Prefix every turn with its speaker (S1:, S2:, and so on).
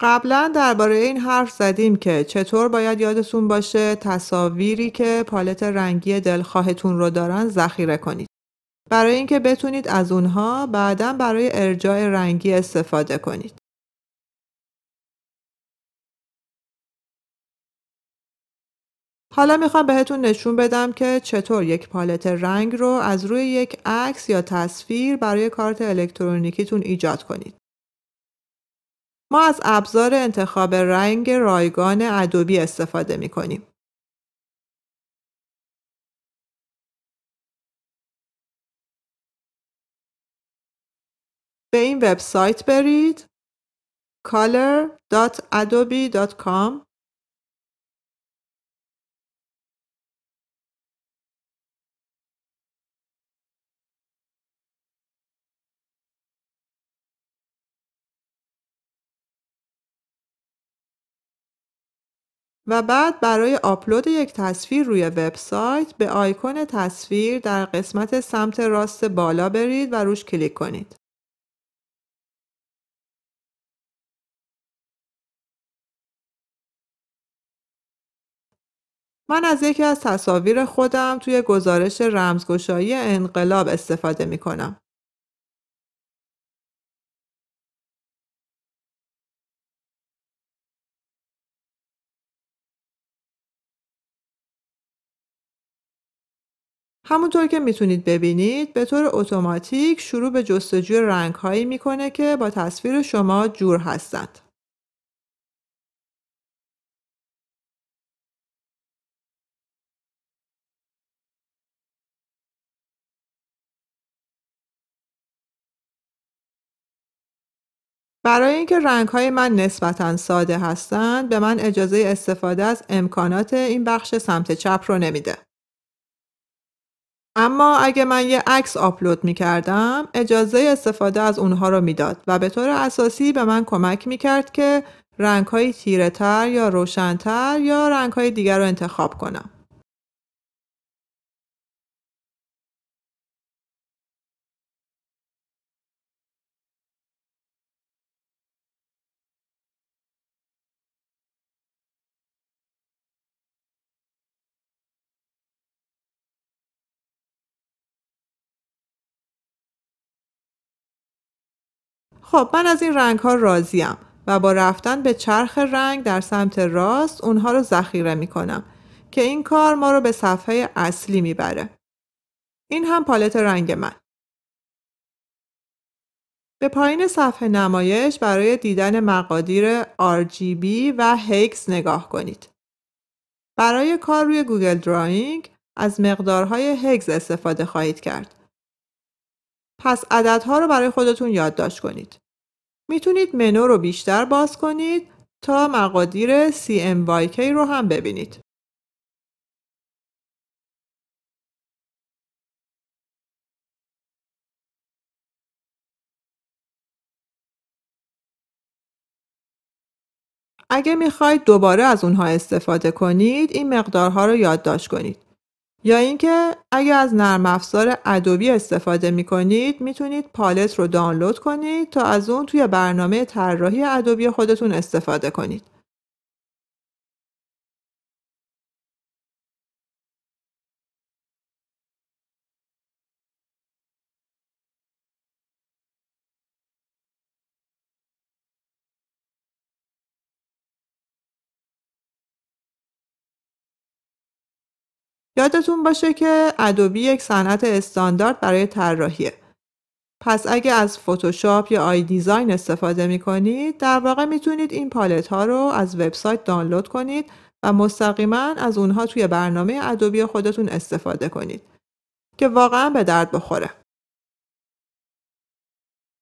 S1: قبلا درباره این حرف زدیم که چطور باید یادتون باشه تصاویری که پالت رنگی دلخواهتون رو دارن ذخیره کنید.
S2: برای اینکه بتونید از اونها بعدا برای ارجاع رنگی استفاده کنید.
S3: حالا میخوام بهتون نشون بدم که چطور یک پالت رنگ رو از روی یک
S1: عکس یا تصویر برای کارت الکترونیکیتون ایجاد کنید.
S2: ما از ابزار انتخاب رنگ رایگان ادوبی استفاده می کنیم. به این وبسایت برید color.adobe.com و بعد برای آپلود
S3: یک تصویر روی وبسایت به آیکون تصویر در قسمت سمت راست
S2: بالا برید و روش کلیک کنید.
S3: من از یکی از تصاویر خودم توی گزارش رمزگشایی انقلاب استفاده
S2: می کنم. همونطور که میتونید ببینید به
S1: طور
S3: اتوماتیک شروع به جستجوی رنگ هایی میکنه که با تصویر شما جور
S2: هستند. برای اینکه
S3: رنگ های من نسبتا ساده هستند به من اجازه استفاده از امکانات این
S1: بخش سمت چپ رو نمیده. اما اگه من یه عکس آپلود می کردم اجازه استفاده از اونها رو میداد و به طور اساسی به من کمک
S3: می کرد که رنگ های تیره تر یا روشنتر یا رنگ های دیگر رو انتخاب
S2: کنم. خب من از این رنگ ها راضیم
S1: و با رفتن به چرخ رنگ در سمت راست اونها رو ذخیره می کنم که این کار ما رو به صفحه اصلی میبره. این هم پالت رنگ من. به پایین صفحه نمایش برای دیدن مقادیر RGB و HEX نگاه کنید. برای کار روی گوگل دراینگ از مقدارهای هگز استفاده خواهید کرد. پس عددها رو برای خودتون یادداشت کنید. میتونید منو رو
S2: بیشتر باز کنید تا مقادیر CMYK رو هم ببینید. اگه میخواید دوباره از اونها استفاده کنید این
S1: مقدارها رو یادداشت کنید. یا اینکه اگر از نرم افزار ادوبی استفاده می کنید می میتونید پالت رو دانلود کنید تا از اون توی برنامه طراحی
S2: ادوبی خودتون استفاده کنید. یادتون باشه که ادوبی یک صنعت استاندارد برای
S1: طراحیه. پس اگه از فتوشاپ یا آی دیزاین استفاده می کنید در واقع میتونید این پالت ها رو از وبسایت دانلود کنید و مستقیما از اونها
S2: توی برنامه ادوبی خودتون استفاده کنید که واقعا به درد بخوره.